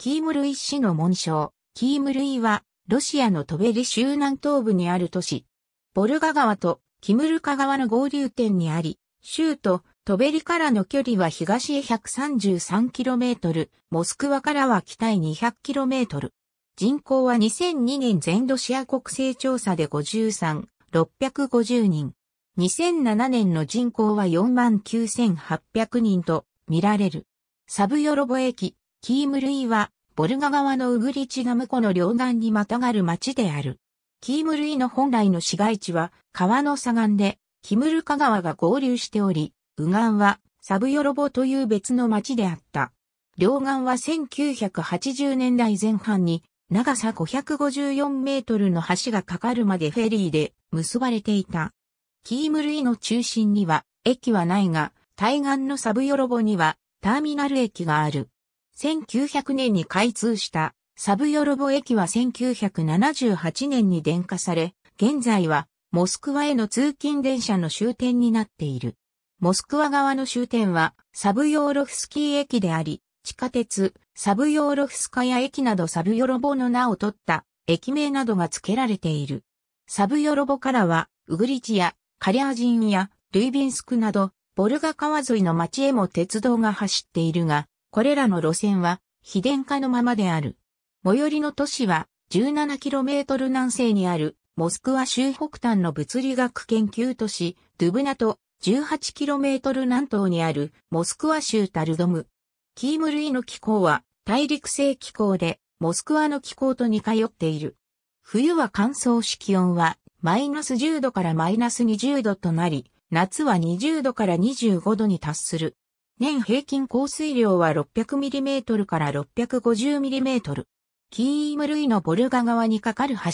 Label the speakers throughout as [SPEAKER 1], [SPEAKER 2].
[SPEAKER 1] キームルイ市の紋章。キームルイは、ロシアのトベリ州南東部にある都市。ボルガ川とキムルカ川の合流点にあり、州とトベリからの距離は東へ 133km、モスクワからは北へ 200km。人口は2002年全ロシア国勢調査で53、650人。2007年の人口は49,800人と見られる。サブヨロボ駅、キームルイは、ボルガ川のウグリチガム湖の両岸にまたがる町である。キームルイの本来の市街地は、川の左岸で、キムルカ川が合流しており、右岸は、サブヨロボという別の町であった。両岸は1980年代前半に、長さ554メートルの橋が架かるまでフェリーで結ばれていた。キームルイの中心には、駅はないが、対岸のサブヨロボには、ターミナル駅がある。1900年に開通したサブヨロボ駅は1978年に電化され、現在はモスクワへの通勤電車の終点になっている。モスクワ側の終点はサブヨーロフスキー駅であり、地下鉄、サブヨーロフスカヤ駅などサブヨロボの名を取った駅名などが付けられている。サブヨロボからは、ウグリチやカリャージンやルイビンスクなど、ボルガ川沿いの町へも鉄道が走っているが、これらの路線は非電化のままである。最寄りの都市は 17km 南西にあるモスクワ州北端の物理学研究都市ドゥブナと 18km 南東にあるモスクワ州タルドム。キームルイの気候は大陸性気候でモスクワの気候と似通っている。冬は乾燥し気温はマイナス10度からマイナス20度となり、夏は20度から25度に達する。年平均降水量は 600mm から 650mm。キーム類のボルガ川に架かる橋。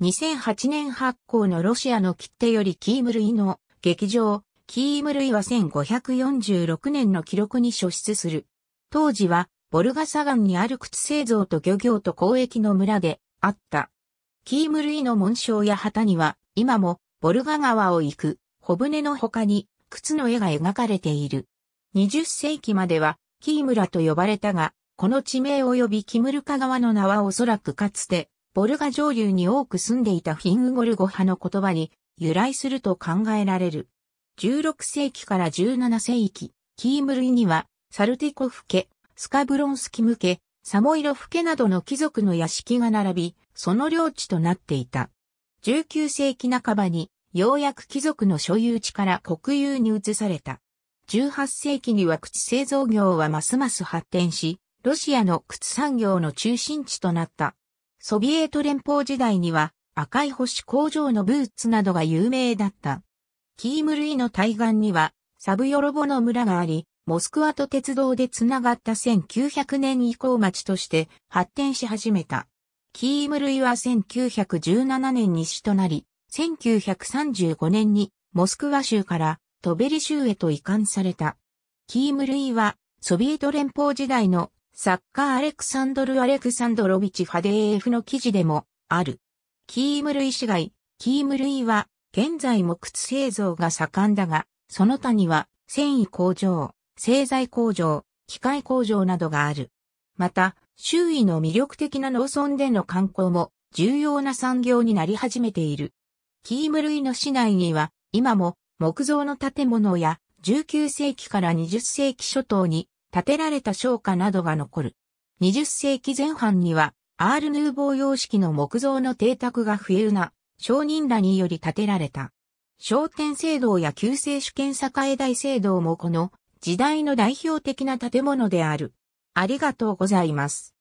[SPEAKER 1] 2008年発行のロシアの切手よりキーム類の劇場、キーム類は1546年の記録に書出する。当時は、ボルガ砂岩にある靴製造と漁業と交易の村であった。キーム類の紋章や旗には、今もボルガ川を行く、小舟の他に、靴の絵が描かれている。20世紀までは、キームラと呼ばれたが、この地名及びキムルカ川の名はおそらくかつて、ボルガ上流に多く住んでいたフィンゴル語派の言葉に由来すると考えられる。16世紀から17世紀、キームルイには、サルティコフ家、スカブロンスキム家、サモイロフ家などの貴族の屋敷が並び、その領地となっていた。19世紀半ばに、ようやく貴族の所有地から国有に移された。18世紀には靴製造業はますます発展し、ロシアの靴産業の中心地となった。ソビエト連邦時代には赤い星工場のブーツなどが有名だった。キーム類の対岸にはサブヨロボの村があり、モスクワと鉄道でつながった1900年以降町として発展し始めた。キーム類は1917年に市となり、1935年にモスクワ州からトベリ州へと移管された。キームルイは、ソビエト連邦時代のサッカーアレクサンドル・アレクサンドロビチ・ファデーエフの記事でもある。キームルイ市街、キームルイは、現在も靴製造が盛んだが、その他には、繊維工場、製材工場、機械工場などがある。また、周囲の魅力的な農村での観光も重要な産業になり始めている。キームルイの市内には、今も木造の建物や19世紀から20世紀初頭に建てられた商家などが残る。20世紀前半には、アールヌーボー様式の木造の邸宅がるな商人らにより建てられた。商店制度や旧世主権栄大制度もこの時代の代表的な建物である。ありがとうございます。